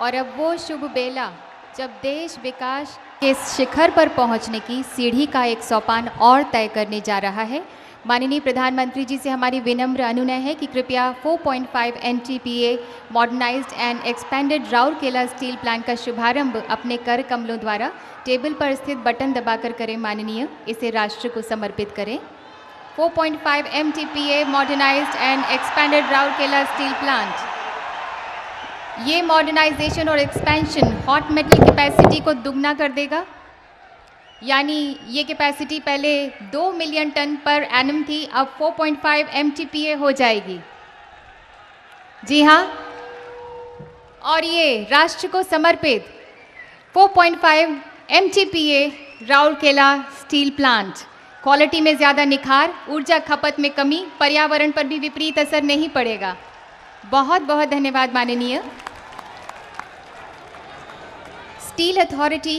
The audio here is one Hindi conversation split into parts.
और अब वो शुभ बेला जब देश विकास के शिखर पर पहुंचने की सीढ़ी का एक सोपान और तय करने जा रहा है माननीय प्रधानमंत्री जी से हमारी विनम्र अनुनय है कि कृपया 4.5 point MTPA modernised and expanded Rourkela steel plant का शुभारंभ अपने कर कमलों द्वारा टेबल पर स्थित बटन दबाकर करें माननीय इसे राष्ट्र को समर्पित करें 4.5 a modernise and expanded Rourkela steel plant ये मॉडर्नाइजेशन और एक्सपेंशन हॉट मेटल कैपेसिटी को दुगना कर देगा यानी ये कैपेसिटी पहले दो मिलियन टन पर एनम थी अब 4.5 पॉइंट हो जाएगी जी हाँ और ये राष्ट्र को समर्पित 4.5 point Rourkela steel plant quality में ज़्यादा निखार ऊर्जा खपत में कमी पर्यावरण पर भी विपरीत असर नहीं पड़ेगा बहुत बहुत धन्यवाद माननीय स्टील अथॉरिटी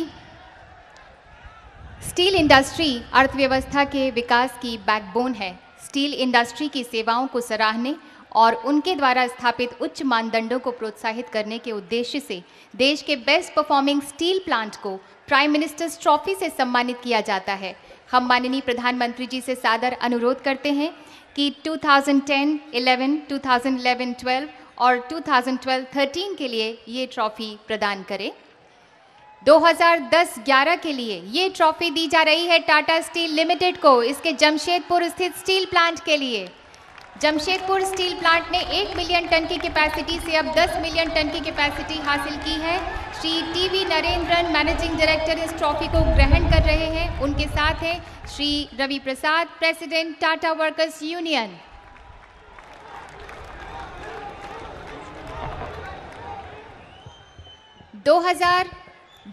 स्टील इंडस्ट्री अर्थव्यवस्था के विकास की बैकबोन है स्टील इंडस्ट्री की सेवाओं को सराहने और उनके द्वारा स्थापित उच्च मानदंडों को प्रोत्साहित करने के उद्देश्य से देश के बेस्ट परफॉर्मिंग स्टील प्लांट को प्राइम मिनिस्टर्स ट्रॉफी से सम्मानित किया जाता है हम माननीय प्रधानमंत्री जी से सादर अनुरोध करते हैं कि 2010, 11, 2011, 12 और 2012-13 के लिए ये ट्रॉफी प्रदान करें 2010-11 के लिए ये ट्रॉफी दी जा रही है टाटा स्टील लिमिटेड को इसके जमशेदपुर स्थित स्टील प्लांट के लिए जमशेदपुर स्टील प्लांट ने एक मिलियन टन की कैपेसिटी से अब दस मिलियन टन की कैपेसिटी हासिल की है Shri TV V Narendran managing director इस ट्रॉफी को ग्रहण कर रहे हैं उनके साथ हैं Shri Ravi Prasad president Tata workers union दो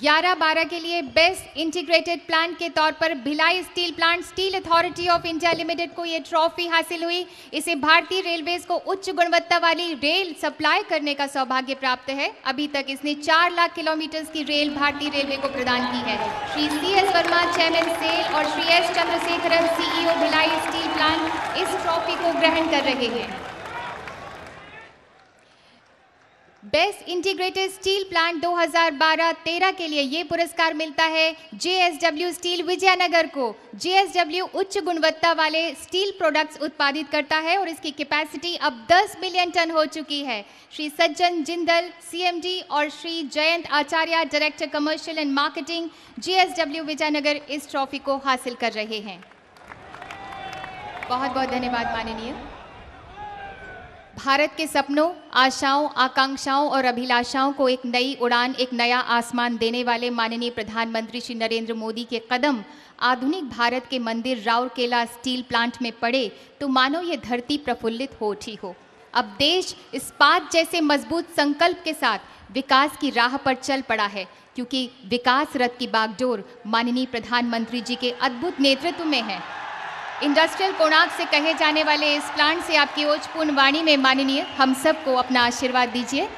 ग्यारह बारह के लिए बेस्ट इंटीग्रेटेड प्लांट के तौर पर Bhilai steel plant steel authority of India limited को ये ट्रॉफी हासिल हुई इसे भारतीय रेलवे को उच्च गुणवत्ता वाली रेल सप्लाई करने का सौभाग्य प्राप्त है अभी तक इसने चार लाख किलोमीटर की रेल भारतीय रेलवे को प्रदान की है Shri C S Verma chairman SAIL और Shri S Chandrasekharan CEO e Bhilai steel plant इस ट्रॉफी को ग्रहण कर रहे हैं बेस्ट इंटीग्रेटेड स्टील प्लांट 2012-13 के लिए ये पुरस्कार मिलता है जेएसडब्ल्यू स्टील विजयनगर को जेएसडब्ल्यू उच्च गुणवत्ता वाले स्टील प्रोडक्ट्स उत्पादित करता है और इसकी कैपेसिटी अब 10 मिलियन टन हो चुकी है श्री सज्जन जिंदल सीएमडी और Shri Jayant Acharya director commercial and marketing JSW Vijayanagar इस ट्रॉफी को हासिल कर रहे हैं बहुत बहुत धन्यवाद माननीय भारत के सपनों आशाओं आकांक्षाओं और अभिलाषाओं को एक नई उड़ान एक नया आसमान देने वाले माननीय प्रधानमंत्री श्री नरेंद्र मोदी के कदम आधुनिक भारत के मंदिर राउरकेला स्टील प्लांट में पड़े तो मानो ये धरती प्रफुल्लित हो उठी हो अब देश इस्पात जैसे मजबूत संकल्प के साथ विकास की राह पर चल पड़ा है क्योंकि विकास रथ की बागडोर माननीय प्रधानमंत्री जी के अद्भुत नेतृत्व में है इंडस्ट्रियल कोणार्क से कहे जाने वाले इस प्लांट से आपकी ओजपूर्ण वाणी में माननीय हम सबको अपना आशीर्वाद दीजिए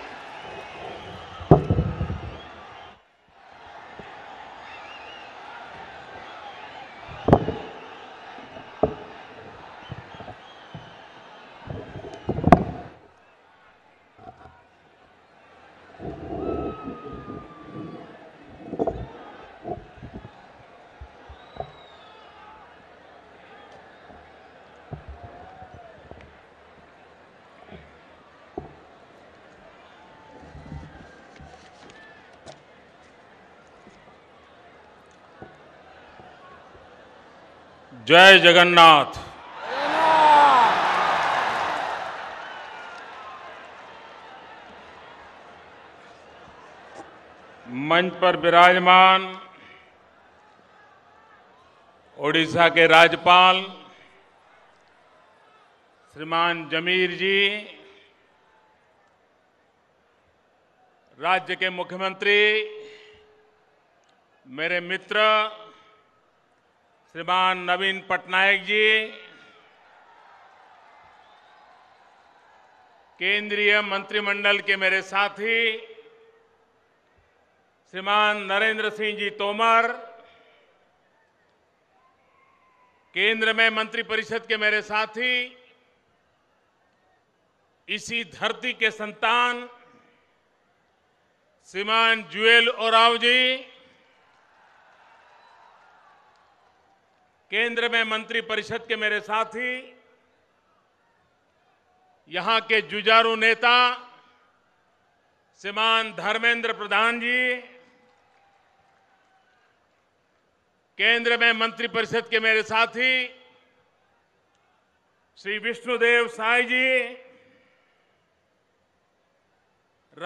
जय जगन्नाथ मंच पर विराजमान ओडिशा के राज्यपाल श्रीमान जमीर जी राज्य के मुख्यमंत्री मेरे मित्र श्रीमान नवीन पटनायक जी केंद्रीय मंत्रिमंडल के मेरे साथी श्रीमान नरेंद्र सिंह जी तोमर केंद्र में मंत्रिपरिषद के मेरे साथी इसी धरती के संतान श्रीमान जुएल ओराव जी केंद्र में मंत्री परिषद के मेरे साथी यहां के जुजारू नेता श्रीमान धर्मेंद्र प्रधान जी केंद्र में मंत्री परिषद के मेरे साथी श्री विष्णुदेव साय जी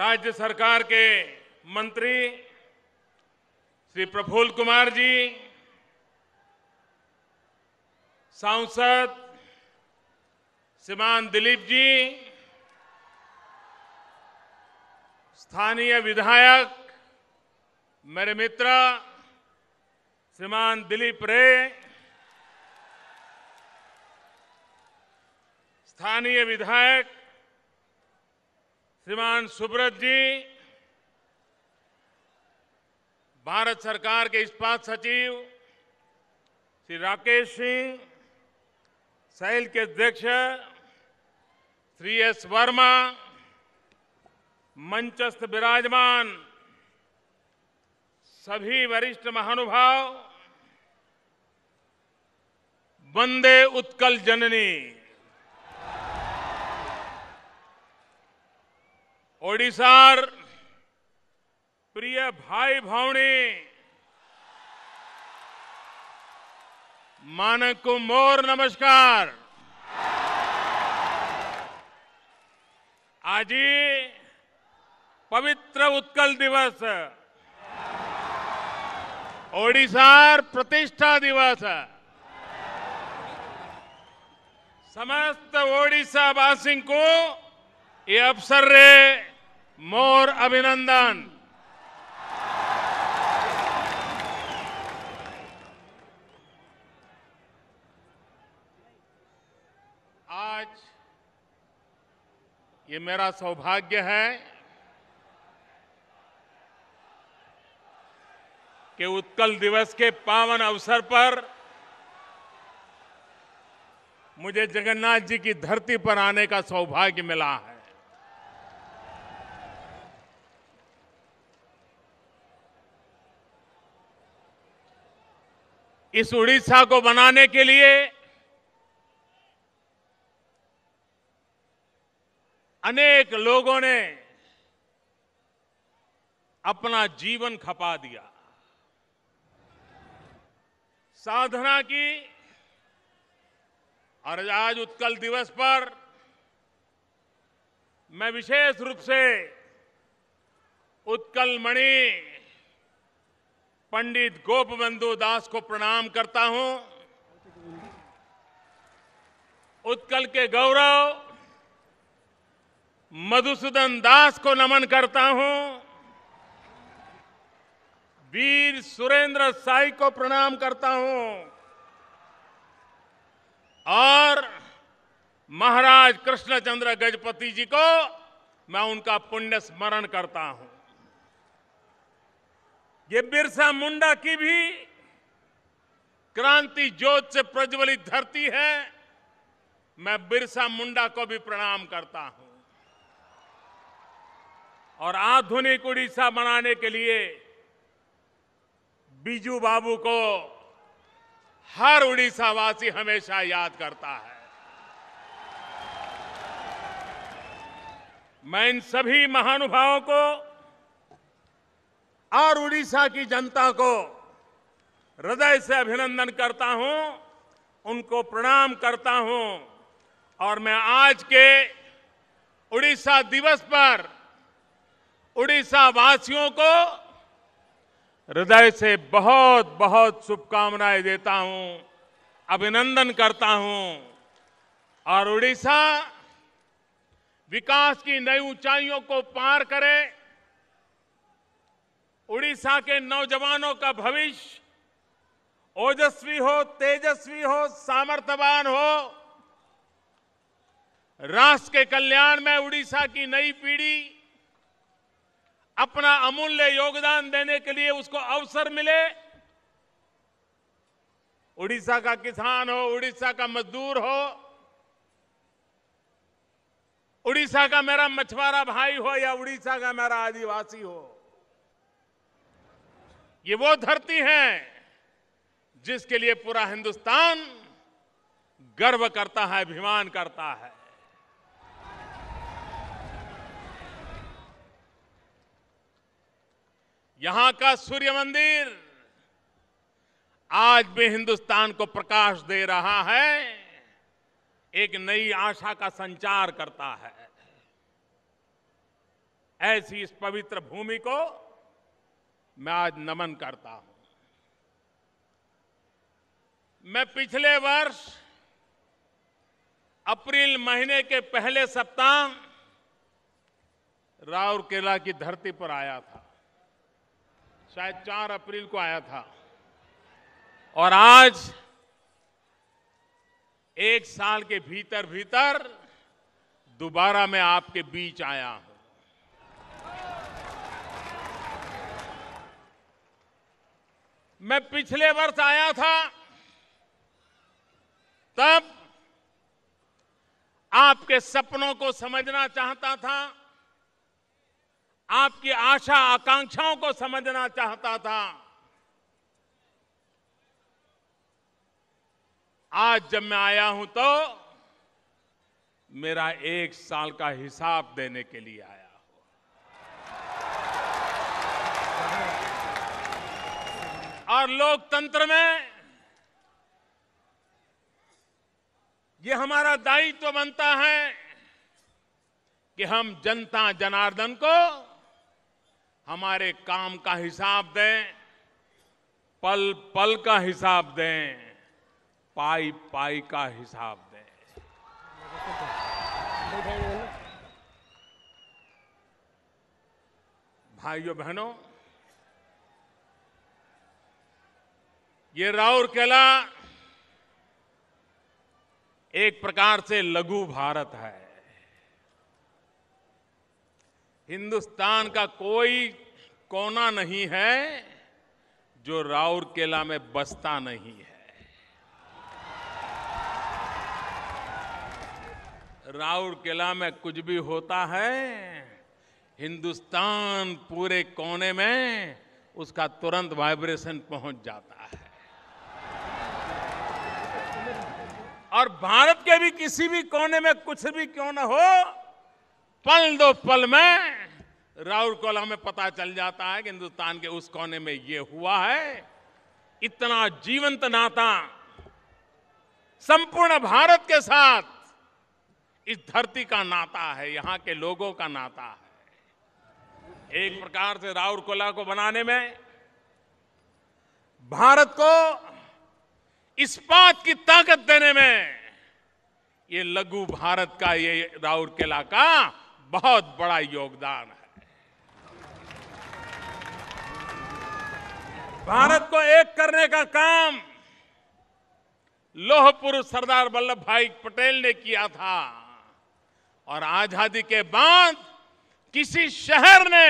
राज्य सरकार के मंत्री श्री प्रफुल्ल कुमार जी सांसद श्रीमान दिलीप जी स्थानीय विधायक मेरे मित्र श्रीमान दिलीप रे स्थानीय विधायक श्रीमान सुब्रत जी भारत सरकार के इस्पात सचिव श्री राकेश सिंह सैल के अध्यक्ष श्री एस वर्मा मंचस्थ विराजमान सभी वरिष्ठ महानुभाव वंदे उत्कल जननी ओडिशार प्रिय भाई भावनी मानक को मोर नमस्कार आज ही पवित्र उत्कल दिवस ओडिशार प्रतिष्ठा दिवस समस्त ओडिशा वासी को ये अवसर रे मोर अभिनंदन ये मेरा सौभाग्य है कि उत्कल दिवस के पावन अवसर पर मुझे जगन्नाथ जी की धरती पर आने का सौभाग्य मिला है इस उड़ीसा को बनाने के लिए अनेक लोगों ने अपना जीवन खपा दिया साधना की और आज उत्कल दिवस पर मैं विशेष रूप से उत्कल मणि पंडित गोपबंधु दास को प्रणाम करता हूं उत्कल के गौरव मधुसूदन दास को नमन करता हूं वीर सुरेंद्र साई को प्रणाम करता हूं और महाराज कृष्णचंद्र गजपति जी को मैं उनका पुण्य स्मरण करता हूं ये बिरसा मुंडा की भी क्रांति ज्योत से प्रज्वलित धरती है मैं बिरसा मुंडा को भी प्रणाम करता हूं और आधुनिक उड़ीसा बनाने के लिए बीजू बाबू को हर उड़ीसावासी हमेशा याद करता है मैं इन सभी महानुभावों को और उड़ीसा की जनता को हृदय से अभिनंदन करता हूं उनको प्रणाम करता हूं और मैं आज के उड़ीसा दिवस पर उड़ीसा वासियों को हृदय से बहुत बहुत शुभकामनाएं देता हूं अभिनंदन करता हूं और उड़ीसा विकास की नई ऊंचाइयों को पार करे उड़ीसा के नौजवानों का भविष्य ओजस्वी हो तेजस्वी हो सामर्थ्यवान हो राष्ट्र के कल्याण में उड़ीसा की नई पीढ़ी अपना अमूल्य योगदान देने के लिए उसको अवसर मिले उड़ीसा का किसान हो उड़ीसा का मजदूर हो उड़ीसा का मेरा मछुआरा भाई हो या उड़ीसा का मेरा आदिवासी हो ये वो धरती है जिसके लिए पूरा हिंदुस्तान गर्व करता है अभिमान करता है यहां का सूर्य मंदिर आज भी हिंदुस्तान को प्रकाश दे रहा है एक नई आशा का संचार करता है ऐसी इस पवित्र भूमि को मैं आज नमन करता हूं मैं पिछले वर्ष अप्रैल महीने के पहले सप्ताह राउरकेला की धरती पर आया था शायद चार अप्रैल को आया था और आज एक साल के भीतर भीतर दोबारा मैं आपके बीच आया हूं मैं पिछले वर्ष आया था तब आपके सपनों को समझना चाहता था आपकी आशा आकांक्षाओं को समझना चाहता था आज जब मैं आया हूं तो मेरा एक साल का हिसाब देने के लिए आया हूं और लोकतंत्र में ये हमारा दायित्व तो बनता है कि हम जनता जनार्दन को हमारे काम का हिसाब दें पल पल का हिसाब दें पाई पाई का हिसाब दें भाइयों बहनों ये राउरकेला एक प्रकार से लघु भारत है हिंदुस्तान का कोई कोना नहीं है जो राउरकेला में बसता नहीं है राउरकेला में कुछ भी होता है हिंदुस्तान पूरे कोने में उसका तुरंत वाइब्रेशन पहुंच जाता है और भारत के भी किसी भी कोने में कुछ भी क्यों ना हो पल दो पल में कोला में पता चल जाता है कि हिंदुस्तान के उस कोने में ये हुआ है इतना जीवंत नाता संपूर्ण भारत के साथ इस धरती का नाता है यहां के लोगों का नाता है एक प्रकार से कोला को बनाने में भारत को इस्पात की ताकत देने में ये लघु भारत का ये राउरकेला का बहुत बड़ा योगदान है भारत को एक करने का काम लोह पुरुष सरदार वल्लभ भाई पटेल ने किया था और आजादी के बाद किसी शहर ने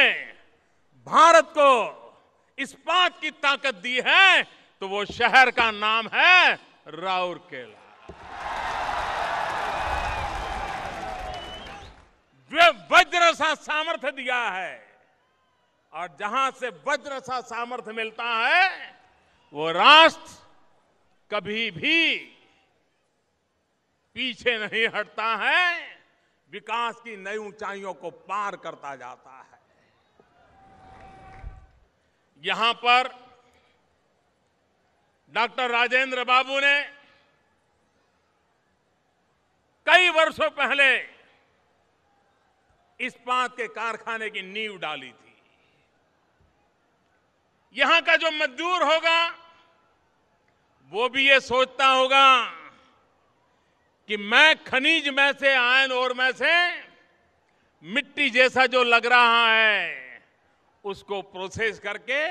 भारत को इस बात की ताकत दी है तो वो शहर का नाम है राउरकेला वे वज्र सा सामर्थ्य दिया है और जहां से वज्र सा सामर्थ्य मिलता है वो राष्ट्र कभी भी पीछे नहीं हटता है विकास की नई ऊंचाइयों को पार करता जाता है यहां पर डॉक्टर राजेंद्र बाबू ने कई वर्षों पहले इस्पात के कारखाने की नींव डाली थी यहां का जो मजदूर होगा वो भी ये सोचता होगा कि मैं खनिज में से आयन और में से मिट्टी जैसा जो लग रहा है उसको प्रोसेस करके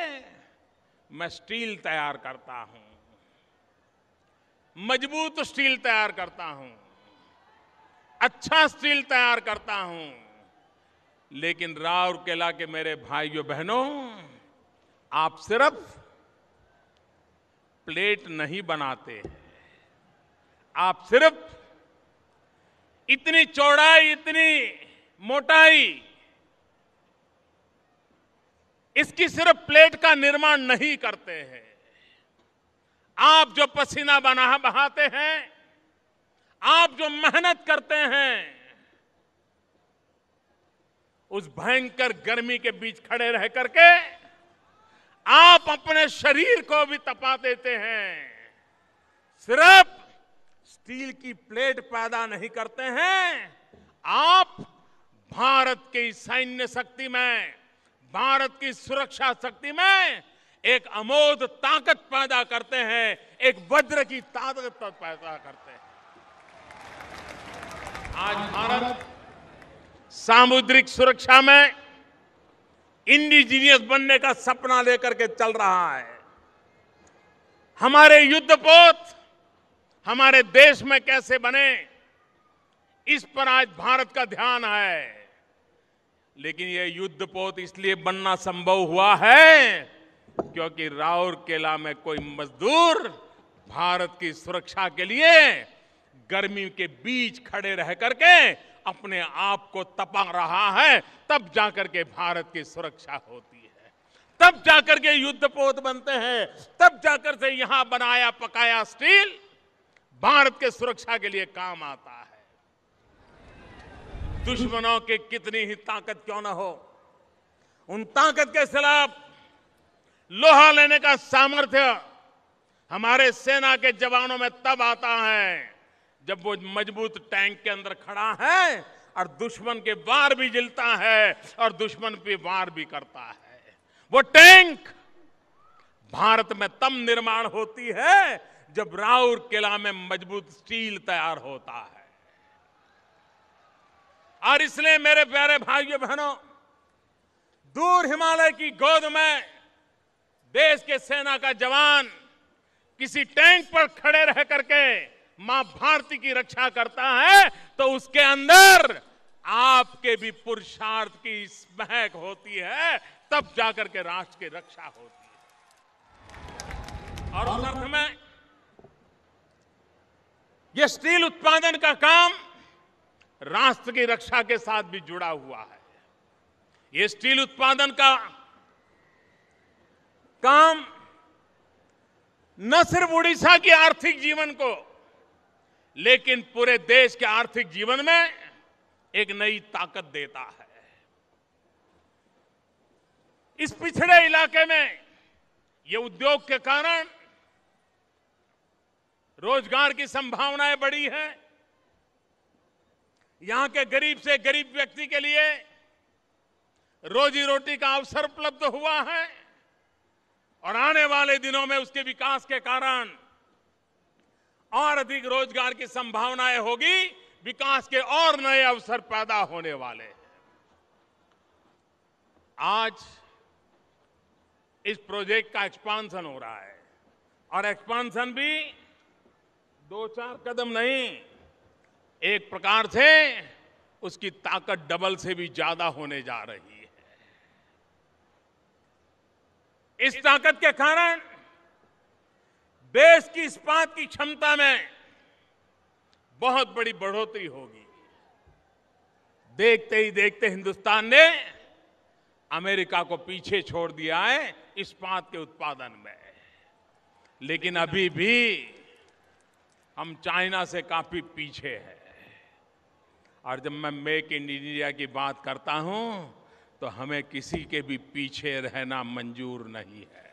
मैं स्टील तैयार करता हूं मजबूत स्टील तैयार करता हूं अच्छा स्टील तैयार करता हूं लेकिन केला के मेरे भाइयों बहनों आप सिर्फ प्लेट नहीं बनाते हैं आप सिर्फ इतनी चौड़ाई इतनी मोटाई इसकी सिर्फ प्लेट का निर्माण नहीं करते हैं आप जो पसीना बना बहाते हैं आप जो मेहनत करते हैं उस भयंकर गर्मी के बीच खड़े रह करके आप अपने शरीर को भी तपा देते हैं सिर्फ स्टील की प्लेट पैदा नहीं करते हैं आप भारत की सैन्य शक्ति में भारत की सुरक्षा शक्ति में एक अमोद ताकत पैदा करते हैं एक वज्र की ताकत पैदा करते हैं आज भारत सामुद्रिक सुरक्षा में इंडिजीनियस बनने का सपना लेकर के चल रहा है हमारे युद्धपोत हमारे देश में कैसे बने इस पर आज भारत का ध्यान है लेकिन यह युद्धपोत इसलिए बनना संभव हुआ है क्योंकि राउरकेला में कोई मजदूर भारत की सुरक्षा के लिए गर्मी के बीच खड़े रह करके अपने आप को तपा रहा है तब जाकर के भारत की सुरक्षा होती है तब जाकर के युद्धपोत बनते हैं तब जाकर से यहां बनाया पकाया स्टील भारत के सुरक्षा के लिए काम आता है दुश्मनों के कितनी ही ताकत क्यों ना हो उन ताकत के खिलाफ लोहा लेने का सामर्थ्य हमारे सेना के जवानों में तब आता है जब वो मजबूत टैंक के अंदर खड़ा है और दुश्मन के वार भी जिलता है और दुश्मन पे वार भी करता है वो टैंक भारत में तब निर्माण होती है जब राउर किला में मजबूत स्टील तैयार होता है और इसलिए मेरे प्यारे भाइयों बहनों दूर हिमालय की गोद में देश के सेना का जवान किसी टैंक पर खड़े रह करके मां भारती की रक्षा करता है तो उसके अंदर आपके भी पुरुषार्थ की महक होती है तब जाकर के राष्ट्र की रक्षा होती है और उस अर्थ में यह स्टील उत्पादन का काम राष्ट्र की रक्षा के साथ भी जुड़ा हुआ है यह स्टील उत्पादन का काम न सिर्फ उड़ीसा के आर्थिक जीवन को लेकिन पूरे देश के आर्थिक जीवन में एक नई ताकत देता है इस पिछड़े इलाके में ये उद्योग के कारण रोजगार की संभावनाएं बढ़ी हैं यहां के गरीब से गरीब व्यक्ति के लिए रोजी रोटी का अवसर उपलब्ध हुआ है और आने वाले दिनों में उसके विकास के कारण और अधिक रोजगार की संभावनाएं होगी विकास के और नए अवसर पैदा होने वाले हैं आज इस प्रोजेक्ट का एक्सपांशन हो रहा है और एक्सपांशन भी दो चार कदम नहीं एक प्रकार से उसकी ताकत डबल से भी ज्यादा होने जा रही है इस ताकत के कारण देश की इस्पात की क्षमता में बहुत बड़ी बढ़ोतरी होगी देखते ही देखते हिंदुस्तान ने अमेरिका को पीछे छोड़ दिया है इस्पात के उत्पादन में लेकिन अभी भी हम चाइना से काफी पीछे हैं और जब मैं मेक इन इंडिया की बात करता हूं तो हमें किसी के भी पीछे रहना मंजूर नहीं है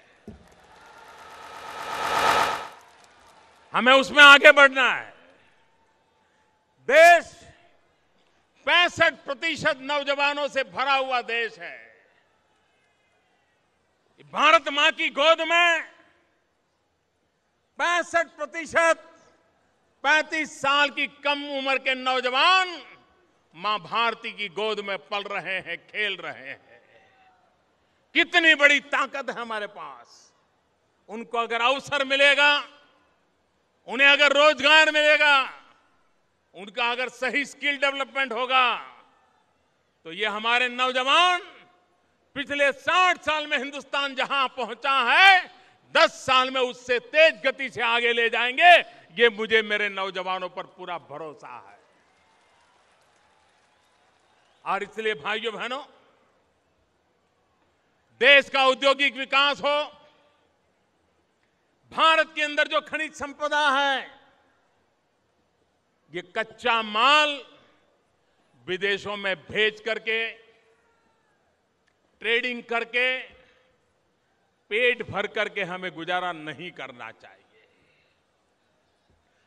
हमें उसमें आगे बढ़ना है देश पैंसठ प्रतिशत नौजवानों से भरा हुआ देश है भारत मां की गोद में पैंसठ प्रतिशत पैंतीस साल की कम उम्र के नौजवान मां भारती की गोद में पल रहे हैं खेल रहे हैं कितनी बड़ी ताकत है हमारे पास उनको अगर अवसर मिलेगा उन्हें अगर रोजगार मिलेगा उनका अगर सही स्किल डेवलपमेंट होगा तो ये हमारे नौजवान पिछले 60 साल में हिंदुस्तान जहां पहुंचा है 10 साल में उससे तेज गति से आगे ले जाएंगे ये मुझे मेरे नौजवानों पर पूरा भरोसा है और इसलिए भाइयों बहनों देश का औद्योगिक विकास हो भारत के अंदर जो खनिज संपदा है ये कच्चा माल विदेशों में भेज करके ट्रेडिंग करके पेट भर करके हमें गुजारा नहीं करना चाहिए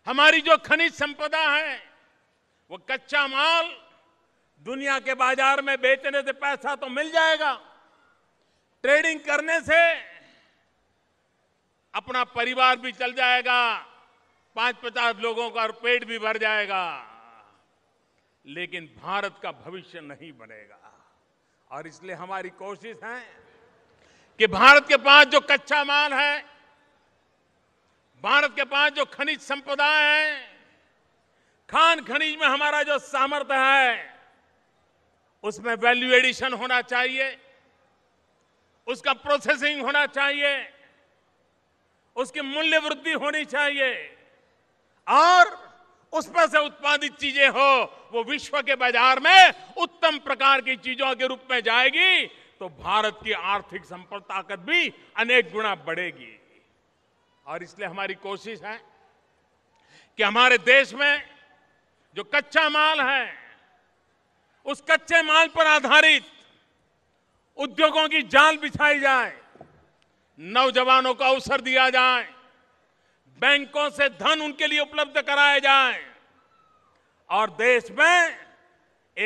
हमारी जो खनिज संपदा है वो कच्चा माल दुनिया के बाजार में बेचने से पैसा तो मिल जाएगा ट्रेडिंग करने से अपना परिवार भी चल जाएगा पांच पचास लोगों का और पेट भी भर जाएगा लेकिन भारत का भविष्य नहीं बनेगा और इसलिए हमारी कोशिश है कि भारत के पास जो कच्चा माल है भारत के पास जो खनिज संपदा है खान खनिज में हमारा जो सामर्थ्य है उसमें वैल्यू एडिशन होना चाहिए उसका प्रोसेसिंग होना चाहिए उसकी मूल्य वृद्धि होनी चाहिए और उसमें से उत्पादित चीजें हो वो विश्व के बाजार में उत्तम प्रकार की चीजों के रूप में जाएगी तो भारत की आर्थिक संपर्क ताकत भी अनेक गुना बढ़ेगी और इसलिए हमारी कोशिश है कि हमारे देश में जो कच्चा माल है उस कच्चे माल पर आधारित उद्योगों की जाल बिछाई जाए नौजवानों को अवसर दिया जाए बैंकों से धन उनके लिए उपलब्ध कराया जाए और देश में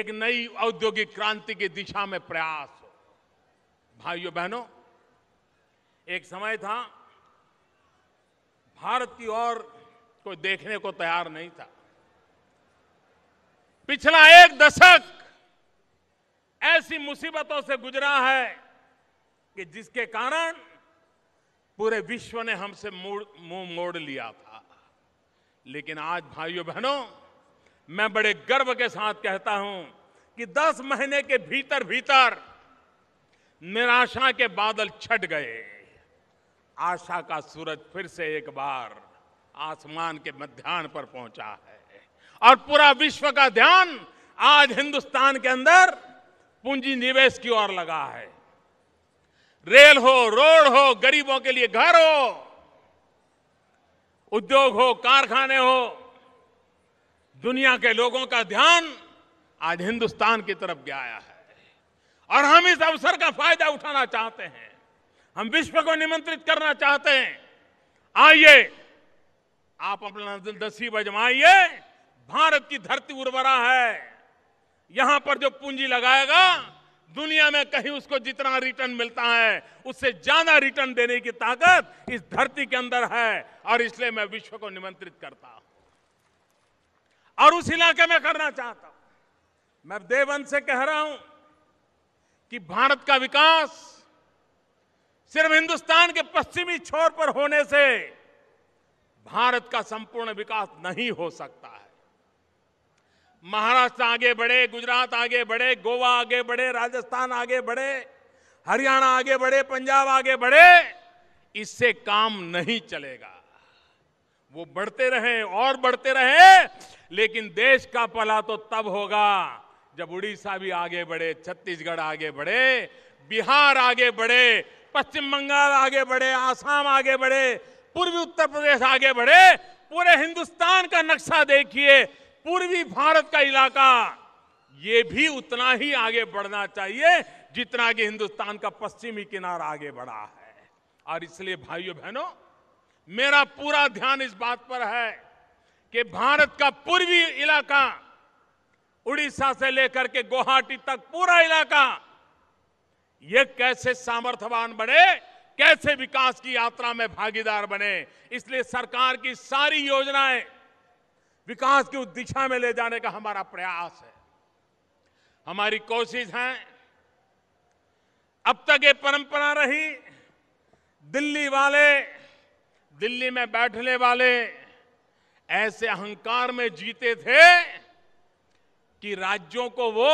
एक नई औद्योगिक क्रांति की दिशा में प्रयास हो भाइयों बहनों एक समय था भारत की ओर कोई देखने को तैयार नहीं था पिछला एक दशक ऐसी मुसीबतों से गुजरा है कि जिसके कारण पूरे विश्व ने हमसे मुंह मोड़ लिया था लेकिन आज भाइयों बहनों मैं बड़े गर्व के साथ कहता हूं कि 10 महीने के भीतर भीतर निराशा के बादल छट गए आशा का सूरज फिर से एक बार आसमान के मध्यान्ह पर पहुंचा है और पूरा विश्व का ध्यान आज हिंदुस्तान के अंदर पूंजी निवेश की ओर लगा है रेल हो रोड हो गरीबों के लिए घर हो उद्योग हो कारखाने हो दुनिया के लोगों का ध्यान आज हिंदुस्तान की तरफ गया आया है और हम इस अवसर का फायदा उठाना चाहते हैं हम विश्व को निमंत्रित करना चाहते हैं आइए आप अपना दसी बजमाइए भारत की धरती उर्वरा है यहां पर जो पूंजी लगाएगा दुनिया में कहीं उसको जितना रिटर्न मिलता है उससे ज्यादा रिटर्न देने की ताकत इस धरती के अंदर है और इसलिए मैं विश्व को निमंत्रित करता हूं और उस इलाके में करना चाहता हूं मैं देवन से कह रहा हूं कि भारत का विकास सिर्फ हिंदुस्तान के पश्चिमी छोर पर होने से भारत का संपूर्ण विकास नहीं हो सकता महाराष्ट्र आगे बढ़े गुजरात आगे बढ़े गोवा आगे बढ़े राजस्थान आगे बढ़े हरियाणा आगे बढ़े पंजाब आगे बढ़े इससे काम नहीं चलेगा वो बढ़ते रहे और बढ़ते रहे लेकिन देश का पला तो तब होगा जब उड़ीसा भी आगे बढ़े छत्तीसगढ़ आगे बढ़े बिहार आगे बढ़े पश्चिम बंगाल आगे बढ़े आसाम आगे बढ़े पूर्वी उत्तर प्रदेश आगे बढ़े पूरे हिंदुस्तान का नक्शा देखिए पूर्वी भारत का इलाका ये भी उतना ही आगे बढ़ना चाहिए जितना कि हिंदुस्तान का पश्चिमी किनारा आगे बढ़ा है और इसलिए भाइयों बहनों मेरा पूरा ध्यान इस बात पर है कि भारत का पूर्वी इलाका उड़ीसा से लेकर के गुवाहाटी तक पूरा इलाका ये कैसे सामर्थ्यवान बने कैसे विकास की यात्रा में भागीदार बने इसलिए सरकार की सारी योजनाएं विकास की उस दिशा में ले जाने का हमारा प्रयास है हमारी कोशिश है अब तक ये परंपरा रही दिल्ली वाले दिल्ली में बैठने वाले ऐसे अहंकार में जीते थे कि राज्यों को वो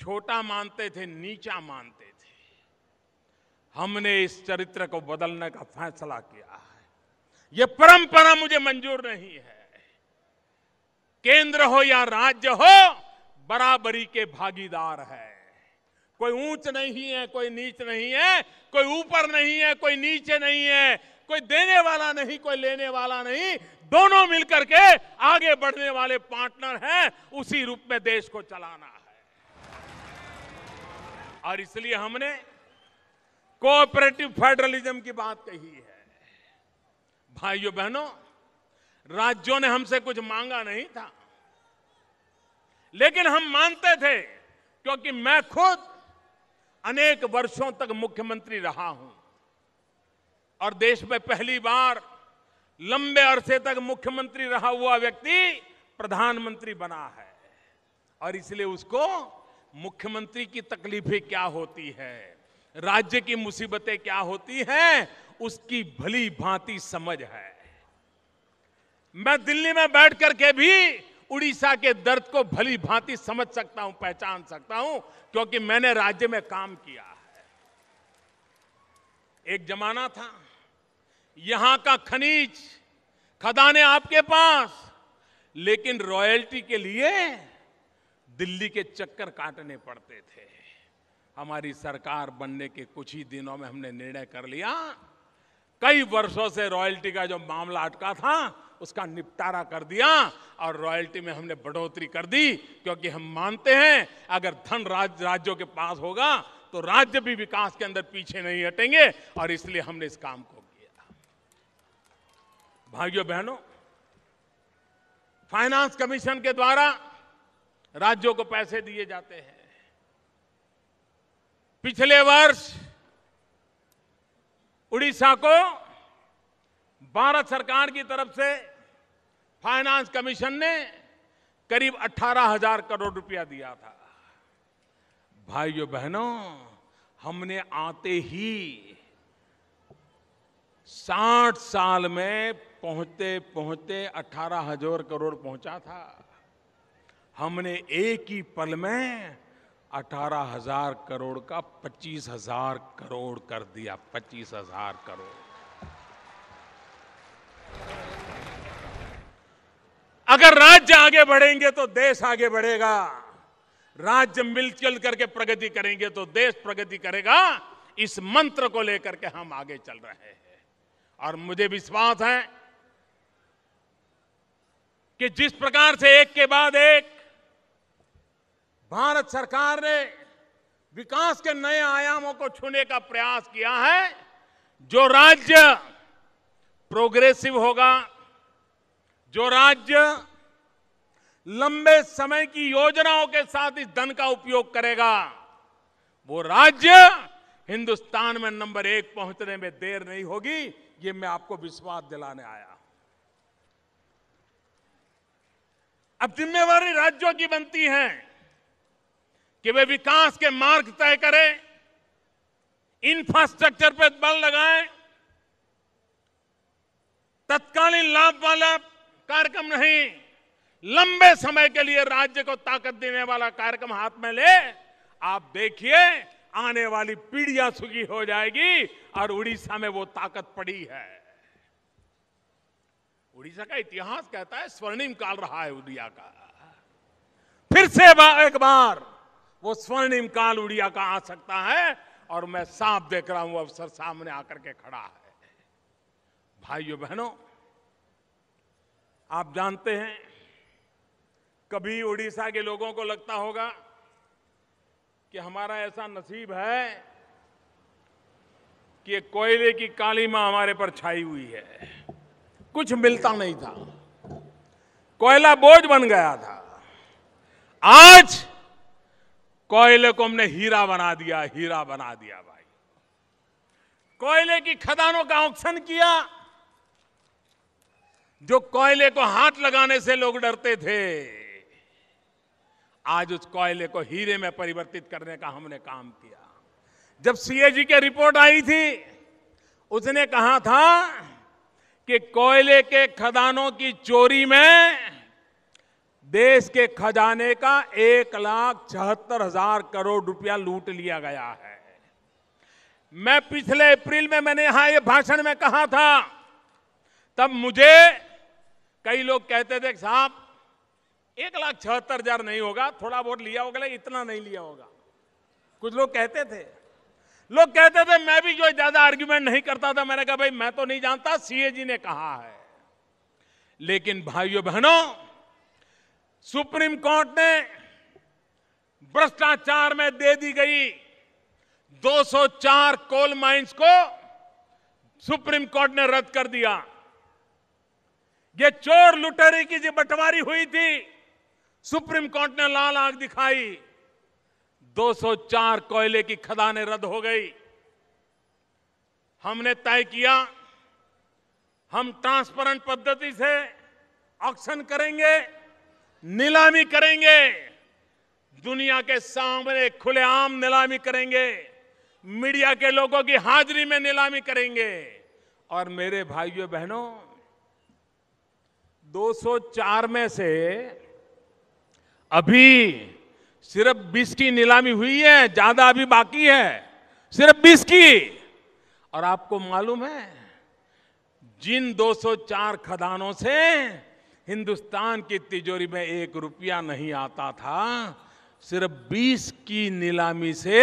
छोटा मानते थे नीचा मानते थे हमने इस चरित्र को बदलने का फैसला किया है ये परंपरा मुझे मंजूर नहीं है केंद्र हो या राज्य हो बराबरी के भागीदार है कोई ऊंच नहीं है कोई नीच नहीं है कोई ऊपर नहीं है कोई नीचे नहीं है कोई देने वाला नहीं कोई लेने वाला नहीं दोनों मिलकर के आगे बढ़ने वाले पार्टनर हैं उसी रूप में देश को चलाना है और इसलिए हमने कोऑपरेटिव फेडरलिज्म की बात कही है भाइयों बहनों राज्यों ने हमसे कुछ मांगा नहीं था लेकिन हम मानते थे क्योंकि मैं खुद अनेक वर्षों तक मुख्यमंत्री रहा हूं और देश में पहली बार लंबे अरसे तक मुख्यमंत्री रहा हुआ व्यक्ति प्रधानमंत्री बना है और इसलिए उसको मुख्यमंत्री की तकलीफें क्या होती है राज्य की मुसीबतें क्या होती हैं उसकी भली भांति समझ है मैं दिल्ली में बैठ करके भी उड़ीसा के दर्द को भली भांति समझ सकता हूं पहचान सकता हूं क्योंकि मैंने राज्य में काम किया है एक जमाना था यहां का खनिज खदाने आपके पास लेकिन रॉयल्टी के लिए दिल्ली के चक्कर काटने पड़ते थे हमारी सरकार बनने के कुछ ही दिनों में हमने निर्णय कर लिया कई वर्षों से रॉयल्टी का जो मामला अटका था उसका निपटारा कर दिया और रॉयल्टी में हमने बढ़ोतरी कर दी क्योंकि हम मानते हैं अगर धन राज, राज्यों के पास होगा तो राज्य भी विकास के अंदर पीछे नहीं हटेंगे और इसलिए हमने इस काम को किया भाइयों बहनों फाइनेंस कमीशन के द्वारा राज्यों को पैसे दिए जाते हैं पिछले वर्ष उड़ीसा को भारत सरकार की तरफ से फाइनेंस कमीशन ने करीब अट्ठारह हजार करोड़ रुपया दिया था भाइयों बहनों हमने आते ही साठ साल में पहुंचते पहुंचते अठारह हजार करोड़ पहुंचा था हमने एक ही पल में अठारह हजार करोड़ का पच्चीस हजार करोड़ कर दिया पच्चीस हजार करोड़ अगर राज्य आगे बढ़ेंगे तो देश आगे बढ़ेगा राज्य मिलचल करके प्रगति करेंगे तो देश प्रगति करेगा इस मंत्र को लेकर के हम आगे चल रहे हैं और मुझे विश्वास है कि जिस प्रकार से एक के बाद एक भारत सरकार ने विकास के नए आयामों को छूने का प्रयास किया है जो राज्य प्रोग्रेसिव होगा जो राज्य लंबे समय की योजनाओं के साथ इस धन का उपयोग करेगा वो राज्य हिंदुस्तान में नंबर एक पहुंचने में देर नहीं होगी ये मैं आपको विश्वास दिलाने आया अब जिम्मेवारी राज्यों की बनती है कि वे विकास के मार्ग तय करें इंफ्रास्ट्रक्चर पर बल लगाएं तत्कालीन लाभ वाला कार्यक्रम नहीं लंबे समय के लिए राज्य को ताकत देने वाला कार्यक्रम हाथ में ले आप देखिए आने वाली पीढ़ियां सुखी हो जाएगी और उड़ीसा में वो ताकत पड़ी है उड़ीसा का इतिहास कहता है स्वर्णिम काल रहा है उड़िया का फिर से एक बार वो स्वर्णिम काल उड़िया का आ सकता है और मैं साफ देख रहा हूं अवसर सामने आकर के खड़ा है भाइयों बहनों आप जानते हैं कभी उड़ीसा के लोगों को लगता होगा कि हमारा ऐसा नसीब है कि कोयले की काली मां हमारे पर छाई हुई है कुछ मिलता नहीं था कोयला बोझ बन गया था आज कोयले को हमने हीरा बना दिया हीरा बना दिया भाई कोयले की खदानों का ऑप्शन किया जो कोयले को हाथ लगाने से लोग डरते थे आज उस कोयले को हीरे में परिवर्तित करने का हमने काम किया जब सीएजी की रिपोर्ट आई थी उसने कहा था कि कोयले के खदानों की चोरी में देश के खजाने का एक लाख छहत्तर हजार करोड़ रुपया लूट लिया गया है मैं पिछले अप्रैल में मैंने यहां ये भाषण में कहा था तब मुझे कई लोग कहते थे साहब एक लाख छहत्तर हजार नहीं होगा थोड़ा बहुत लिया होगा इतना नहीं लिया होगा कुछ लोग कहते थे लोग कहते थे मैं भी जो ज्यादा आर्ग्यूमेंट नहीं करता था मैंने कहा भाई मैं तो नहीं जानता सीएजी ने कहा है लेकिन भाइयों बहनों सुप्रीम कोर्ट ने भ्रष्टाचार में दे दी गई 204 कोल माइंस को सुप्रीम कोर्ट ने रद्द कर दिया ये चोर लुटेरे की जो बंटवारी हुई थी सुप्रीम कोर्ट ने लाल आग दिखाई 204 कोयले की खदानें रद्द हो गई हमने तय किया हम ट्रांसपेरेंट पद्धति से ऑक्शन करेंगे नीलामी करेंगे दुनिया के सामने खुलेआम नीलामी करेंगे मीडिया के लोगों की हाजिरी में नीलामी करेंगे और मेरे भाइयों बहनों 204 में से अभी सिर्फ 20 की नीलामी हुई है ज्यादा अभी बाकी है सिर्फ 20 की और आपको मालूम है जिन 204 खदानों से हिंदुस्तान की तिजोरी में एक रुपया नहीं आता था सिर्फ 20 की नीलामी से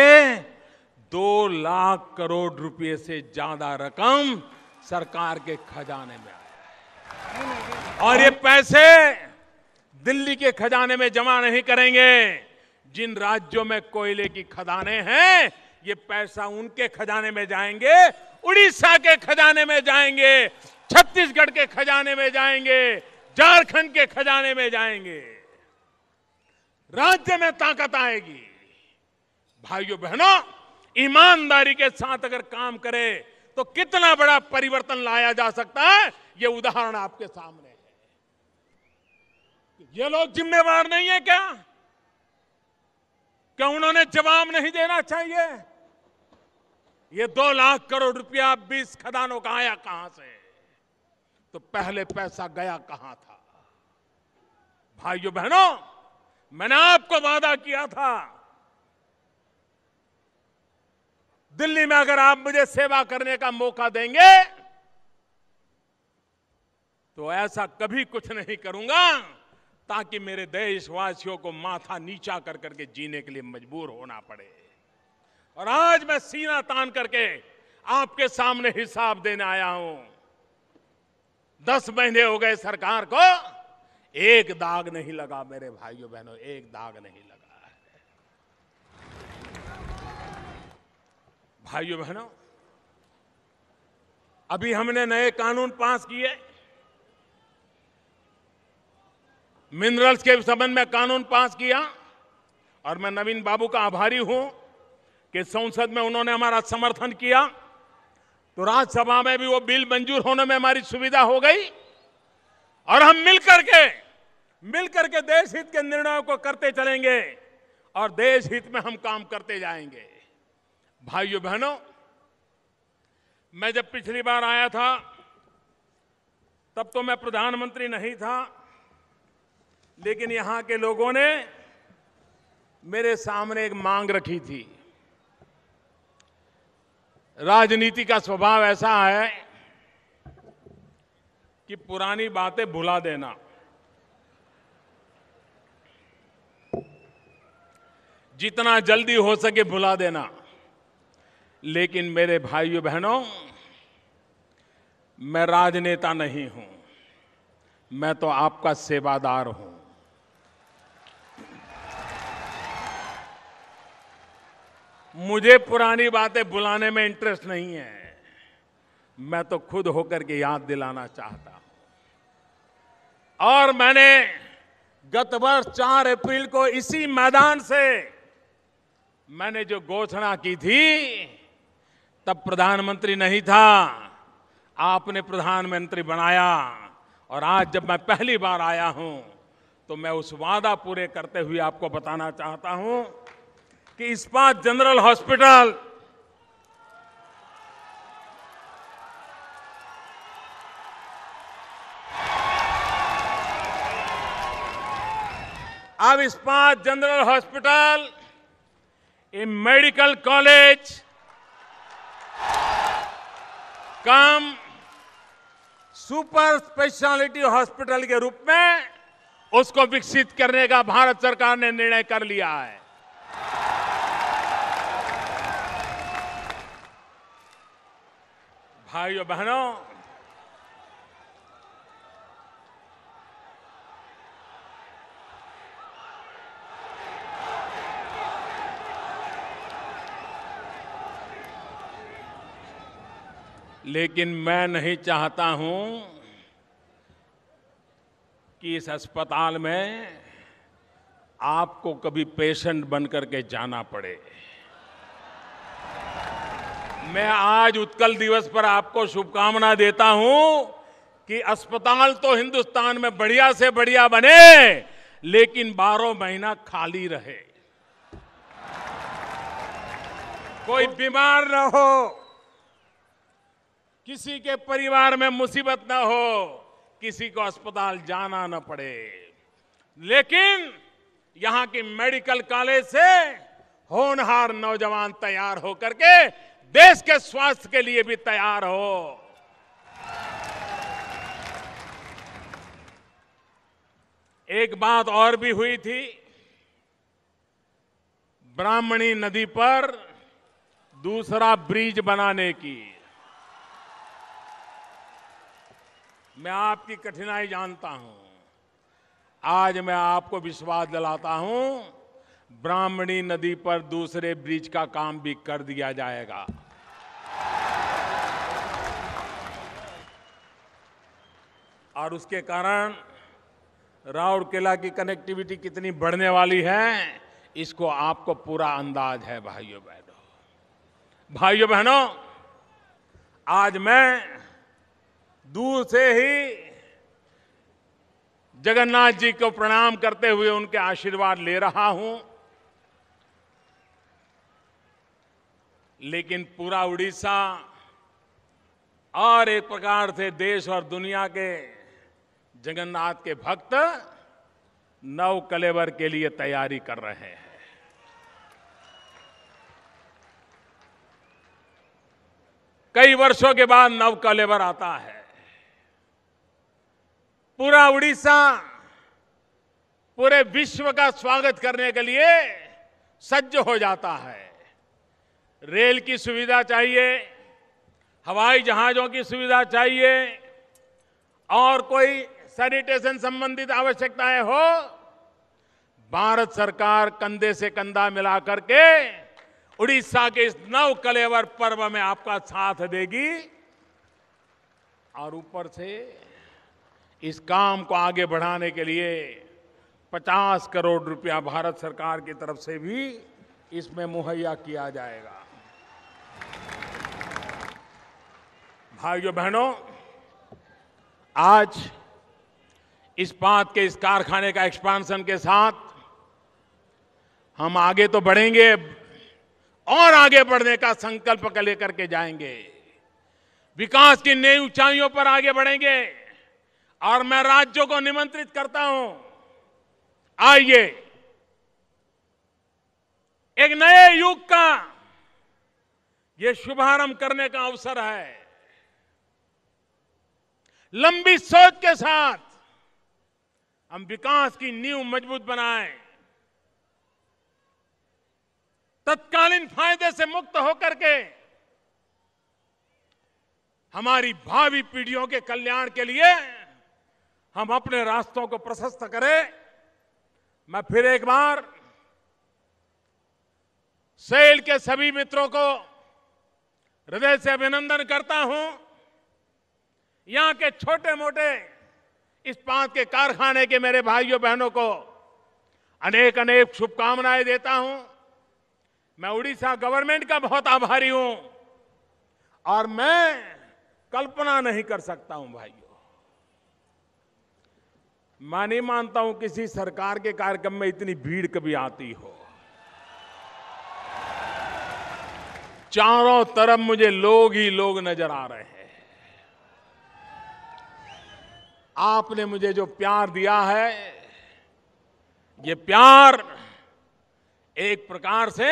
दो लाख करोड़ रुपए से ज्यादा रकम सरकार के खजाने में आया और ये पैसे दिल्ली के खजाने में जमा नहीं करेंगे जिन राज्यों में कोयले की खदाने हैं ये पैसा उनके खजाने में जाएंगे उड़ीसा के खजाने में जाएंगे छत्तीसगढ़ के खजाने में जाएंगे झारखंड के खजाने में जाएंगे राज्य में ताकत आएगी भाइयों बहनों ईमानदारी के साथ अगर काम करे तो कितना बड़ा परिवर्तन लाया जा सकता है ये उदाहरण आपके सामने है ये लोग जिम्मेवार नहीं है क्या क्या उन्होंने जवाब नहीं देना चाहिए ये दो लाख करोड़ रुपया बीस खदानों का आया कहां से तो पहले पैसा गया कहां था भाइयों बहनों मैंने आपको वादा किया था दिल्ली में अगर आप मुझे सेवा करने का मौका देंगे तो ऐसा कभी कुछ नहीं करूंगा ताकि मेरे देशवासियों को माथा नीचा कर करके जीने के लिए मजबूर होना पड़े और आज मैं सीना तान करके आपके सामने हिसाब देने आया हूं दस महीने हो गए सरकार को एक दाग नहीं लगा मेरे भाइयों बहनों एक दाग नहीं लगा भाइयों बहनों अभी हमने नए कानून पास किए मिनरल्स के संबंध में कानून पास किया और मैं नवीन बाबू का आभारी हूं कि संसद में उन्होंने हमारा समर्थन किया तो राज्यसभा में भी वो बिल मंजूर होने में हमारी सुविधा हो गई और हम मिलकर के मिलकर के देश हित के निर्णयों को करते चलेंगे और देश हित में हम काम करते जाएंगे भाइयों बहनों मैं जब पिछली बार आया था तब तो मैं प्रधानमंत्री नहीं था लेकिन यहां के लोगों ने मेरे सामने एक मांग रखी थी राजनीति का स्वभाव ऐसा है कि पुरानी बातें भुला देना जितना जल्दी हो सके भुला देना लेकिन मेरे भाइयों बहनों मैं राजनेता नहीं हूं मैं तो आपका सेवादार हूं मुझे पुरानी बातें बुलाने में इंटरेस्ट नहीं है मैं तो खुद होकर के याद दिलाना चाहता हूं और मैंने गत वर्ष चार अप्रैल को इसी मैदान से मैंने जो घोषणा की थी तब प्रधानमंत्री नहीं था आपने प्रधानमंत्री बनाया और आज जब मैं पहली बार आया हूं तो मैं उस वादा पूरे करते हुए आपको बताना चाहता हूं कि इस्पात जनरल हॉस्पिटल अब Ispat general hospital a medical college cum super speciality hospital के रूप में उसको विकसित करने का भारत सरकार ने निर्णय कर लिया है भाइयों बहनों लेकिन मैं नहीं चाहता हूं कि इस अस्पताल में आपको कभी पेशेंट बनकर के जाना पड़े मैं आज उत्कल दिवस पर आपको शुभकामना देता हूं कि अस्पताल तो हिंदुस्तान में बढ़िया से बढ़िया बने लेकिन बारह महीना खाली रहे कोई तो- बीमार न हो किसी के परिवार में मुसीबत न हो किसी को अस्पताल जाना न पड़े लेकिन यहां की मेडिकल कॉलेज से होनहार नौजवान तैयार होकर के देश के स्वास्थ्य के लिए भी तैयार हो एक बात और भी हुई थी ब्राह्मणी नदी पर दूसरा ब्रिज बनाने की मैं आपकी कठिनाई जानता हूं आज मैं आपको विश्वास दिलाता हूं ब्राह्मणी नदी पर दूसरे ब्रिज का काम भी कर दिया जाएगा और उसके कारण राउरकेला की कनेक्टिविटी कितनी बढ़ने वाली है इसको आपको पूरा अंदाज है भाइयों बहनों भाइयों बहनों आज मैं दूर से ही जगन्नाथ जी को प्रणाम करते हुए उनके आशीर्वाद ले रहा हूं लेकिन पूरा उड़ीसा और एक प्रकार से देश और दुनिया के जगन्नाथ के भक्त नव कलेवर के लिए तैयारी कर रहे हैं कई वर्षों के बाद नव कलेवर आता है पूरा उड़ीसा पूरे विश्व का स्वागत करने के लिए सज्ज हो जाता है रेल की सुविधा चाहिए हवाई जहाजों की सुविधा चाहिए और कोई सैनिटेशन संबंधित आवश्यकताएं हो भारत सरकार कंधे से कंधा मिलाकर के उड़ीसा के इस नव कलेवर पर्व में आपका साथ देगी और ऊपर से इस काम को आगे बढ़ाने के लिए 50 करोड़ रुपया भारत सरकार की तरफ से भी इसमें मुहैया किया जाएगा भाइयों बहनों आज इस इस्पात के इस कारखाने का एक्सपांशन के साथ हम आगे तो बढ़ेंगे और आगे बढ़ने का संकल्प लेकर के जाएंगे विकास की नई ऊंचाइयों पर आगे बढ़ेंगे और मैं राज्यों को निमंत्रित करता हूं आइए एक नए युग का ये शुभारंभ करने का अवसर है लंबी सोच के साथ हम विकास की नींव मजबूत बनाएं तत्कालीन फायदे से मुक्त होकर के हमारी भावी पीढ़ियों के कल्याण के लिए हम अपने रास्तों को प्रशस्त करें मैं फिर एक बार सेल के सभी मित्रों को हृदय से अभिनंदन करता हूं यहां के छोटे मोटे इस्पात के कारखाने के मेरे भाइयों बहनों को अनेक अनेक शुभकामनाएं देता हूं मैं उड़ीसा गवर्नमेंट का बहुत आभारी हूं और मैं कल्पना नहीं कर सकता हूं भाइयों मैं नहीं मानता हूं किसी सरकार के कार्यक्रम में इतनी भीड़ कभी आती हो चारों तरफ मुझे लोग ही लोग नजर आ रहे हैं आपने मुझे जो प्यार दिया है ये प्यार एक प्रकार से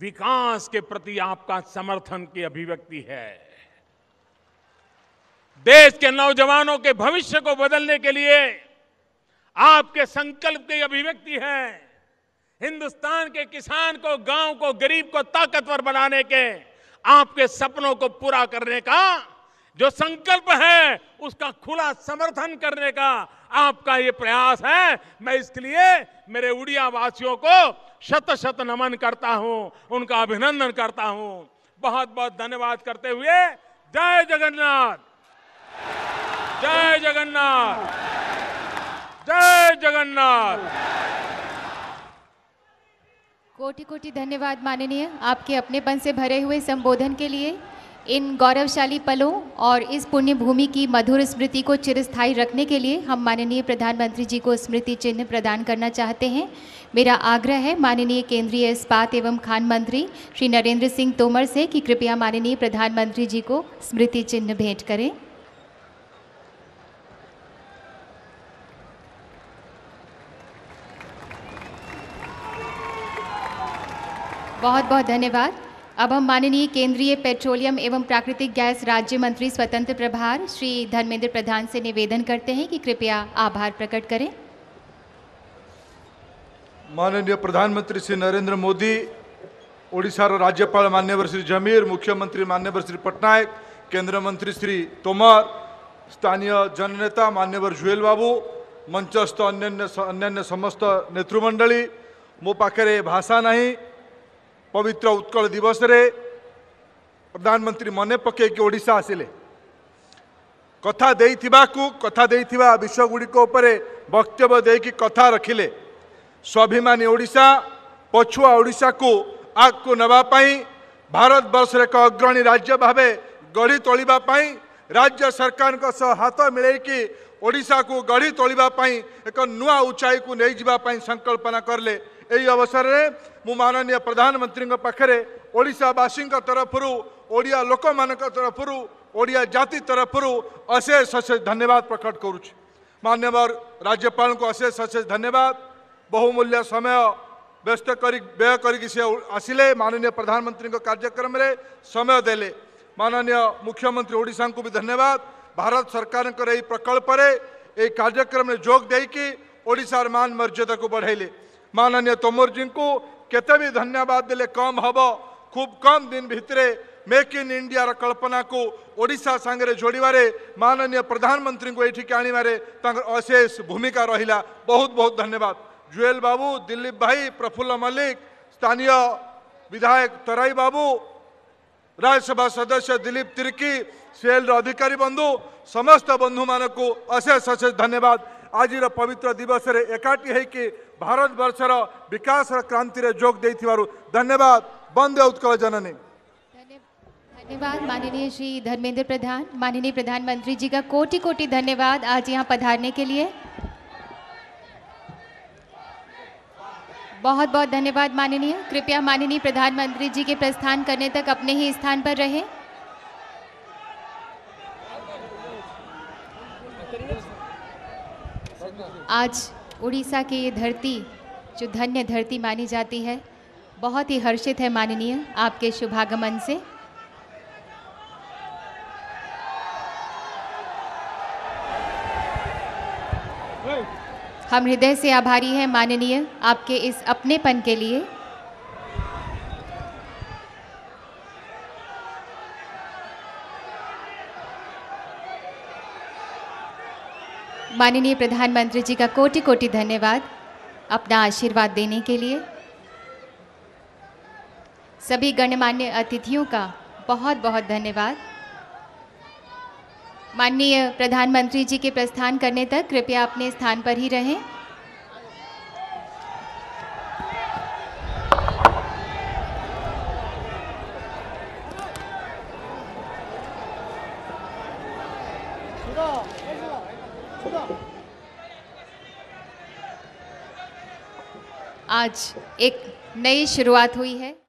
विकास के प्रति आपका समर्थन की अभिव्यक्ति है देश के नौजवानों के भविष्य को बदलने के लिए आपके संकल्प की अभिव्यक्ति है हिंदुस्तान के किसान को गांव को गरीब को ताकतवर बनाने के आपके सपनों को पूरा करने का जो संकल्प है उसका खुला समर्थन करने का आपका ये प्रयास है मैं इसके लिए मेरे उड़िया वासियों को शत शत नमन करता हूं उनका अभिनंदन करता हूं बहुत बहुत धन्यवाद करते हुए जय जगन्नाथ जय जगन्नाथ जय जगन्नाथ कोटि कोटि धन्यवाद माननीय आपके अपने पन से भरे हुए संबोधन के लिए इन गौरवशाली पलों और इस पुण्य भूमि की मधुर स्मृति को चिरस्थायी रखने के लिए हम माननीय प्रधानमंत्री जी को स्मृति चिन्ह प्रदान करना चाहते हैं मेरा आग्रह है माननीय केंद्रीय इस्पात एवं खान मंत्री श्री नरेंद्र सिंह तोमर से कि कृपया माननीय प्रधानमंत्री जी को स्मृति चिन्ह भेंट करें बहुत बहुत धन्यवाद अब हम माननीय केंद्रीय पेट्रोलियम एवं प्राकृतिक गैस राज्य मंत्री स्वतंत्र प्रभार श्री धर्मेंद्र प्रधान से निवेदन करते हैं कि कृपया आभार प्रकट करें माननीय प्रधानमंत्री श्री नरेंद्र मोदी ओडार राज्यपाल मान्यवर श्री जमीर मुख्यमंत्री मान्यवर श्री पटनायक केंद्र मंत्री श्री तोमर स्थानीय जननेता मान्यवर जुएल बाबू मंचस्थ अन्य अन्य समस्त नेतृमंडली मो पाखे भाषा नहीं ପବିତ୍ର ଉତ୍କଳ ଦିବସରେ ପ୍ରଧାନମନ୍ତ୍ରୀ ମନେ ପକାଇକି ଓଡ଼ିଶା ଆସିଲେ କଥା ଦେଇଥିବାକୁ କଥା ଦେଇଥିବା ବିଷୟଗୁଡ଼ିକ ଉପରେ ବକ୍ତବ୍ୟ ଦେଇକି କଥା ରଖିଲେ ସ୍ୱାଭିମାନୀ ଓଡ଼ିଶା ପଛୁଆ ଓଡ଼ିଶାକୁ ଆଗକୁ ନେବା ପାଇଁ ଭାରତବର୍ଷର ଏକ ଅଗ୍ରଣୀ ରାଜ୍ୟ ଭାବେ ଗଢ଼ି ତୋଳିବା ପାଇଁ ରାଜ୍ୟ ସରକାରଙ୍କ ସହ ହାତ ମିଳେଇକି ଓଡ଼ିଶାକୁ ଗଢ଼ି ତୋଳିବା ପାଇଁ ଏକ ନୂଆ ଉଚ୍ଚାଇକୁ ନେଇଯିବା ପାଇଁ ସଂକଳ୍ପନା କଲେ यही अवसर में मु प्रधानमंत्री पाखे ओडावासी तरफ़ ओडिया लोक मान तरफर ओडिया जाति तरफ़ अशेष अशेष धन्यवाद प्रकट करुच मान्यवर राज्यपाल को अशेष अशेष धन्यवाद बहुमूल्य समय व्यस्त कर व्यय कर आसिले माननीय प्रधानमंत्री कार्यक्रम समय दे माननीय मुख्यमंत्री ओडा को भी धन्यवाद भारत सरकार के प्रकल्प कार्यक्रम जोग देकी ओडार मान मर्यादा को बढ़ेले माननीय को केते भी धन्यवाद दे कम हम खूब कम दिन भितर मेक इन इंडिया कल्पना को ओडा सांगे जोड़वे माननीय प्रधानमंत्री को ये आणवे अशेष भूमिका रहा बहुत बहुत धन्यवाद जुएल बाबू दिलीप भाई प्रफुल्ल मल्लिक स्थानीय विधायक तराई बाबू राज्यसभा सदस्य दिलीप तिर्की सेल अधिकारी बंधु समस्त बंधु मानक अशेष अशेष धन्यवाद आज पवित्र ଆଜିର एकाठी होकर भारत बर्षर विकास क्रांति में जोग दे धन्यवाद ବନ୍ଦେ उत्कल जननी धन्यवाद माननीय श्री धर्मेंद्र प्रधान माननीय प्रधानमंत्री जी का कोटि कोटि धन्यवाद आज यहाँ पधारने के लिए बहुत बहुत धन्यवाद माननीय कृपया माननीय प्रधानमंत्री जी के प्रस्थान करने तक अपने ही स्थान पर रहें आज उड़ीसा की ये धरती जो धन्य धरती मानी जाती है बहुत ही हर्षित है माननीय आपके शुभागमन से हम हृदय से आभारी हैं माननीय आपके इस अपनेपन के लिए माननीय प्रधानमंत्री जी का कोटि कोटि धन्यवाद अपना आशीर्वाद देने के लिए सभी गणमान्य अतिथियों का बहुत बहुत धन्यवाद माननीय प्रधानमंत्री जी के प्रस्थान करने तक कृपया अपने स्थान पर ही रहें आज एक नई शुरुआत हुई है